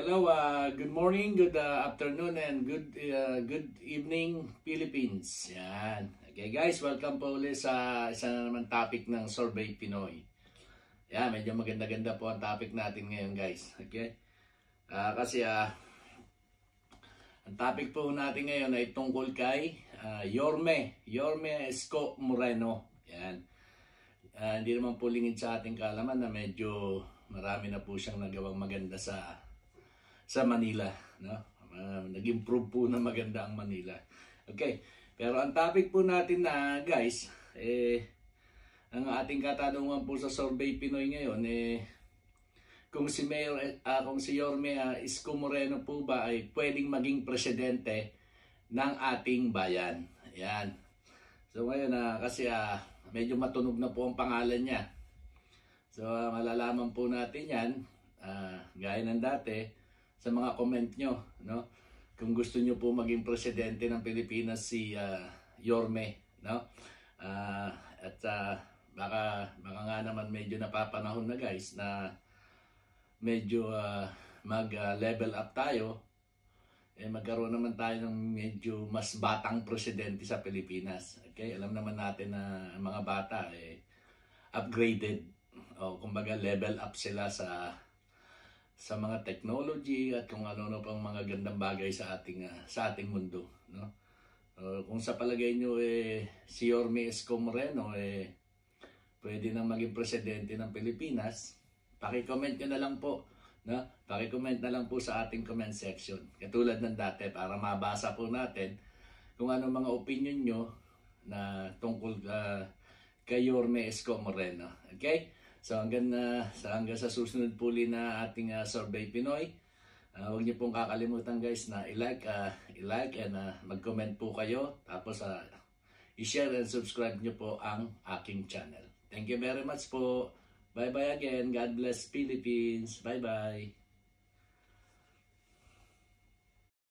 Hello, uh, good morning, good uh, afternoon, and good uh, good evening Philippines. Yan. Okay guys, welcome po ulit sa isa na naman topic ng Survey Pinoy. Yan, medyo maganda-ganda po ang topic natin ngayon guys. Okay? Uh, kasi uh, ang topic po natin ngayon ay tungkol kay uh, Yorme. Yorme Esco Moreno. Yan. Uh, hindi naman po lingid sa ating kalaman na medyo marami na po siyang nagawang maganda sa sa Manila. No? Uh, nag-improve po na maganda ang Manila. Okay, pero ang topic po natin na guys, eh, ang ating katanungan po sa Survey Pinoy ngayon, eh, kung si Mayor uh, kung si Yorme uh, Isko Moreno po ba ay pwedeng maging presidente ng ating bayan. Ayan. So ngayon uh, kasi uh, medyo matunog na po ang pangalan niya. So uh, malalaman po natin 'yan uh, gaya ng dati sa mga comment nyo. No? Kung gusto nyo po maging presidente ng Pilipinas si uh, Yorme. No? Uh, at uh, baka, baka nga naman medyo napapanahon na guys na medyo uh, mag-level uh, up tayo eh magkaroon naman tayo ng medyo mas batang presidente sa Pilipinas. Okay? Alam naman natin na ang mga bata eh upgraded o kumbaga level up sila sa sa mga technology at kung ano-ano pang mga gandang bagay sa ating uh, sa ating mundo, no? Uh, kung sa palagay niyo eh si Yorme Esco Moreno eh pwede na maging presidente ng Pilipinas, paki-comment na lang po, no? Paki-comment na lang po sa ating comment section. Katulad ng dati para mabasa po natin kung ano mga opinion niyo na tungkol uh, kay Yorme Esco Okay? So hanggang, uh, sa, hanggang sa susunod puli na ating uh, ah, Sorbay Pinoy, uh, huwag niyo pong kakalimutan guys na i-like, uh, i-like and uh, mag-comment po kayo. Tapos uh, i-share and subscribe niyo po ang aking channel. Thank you very much po. Bye-bye again. God bless Philippines. Bye-bye.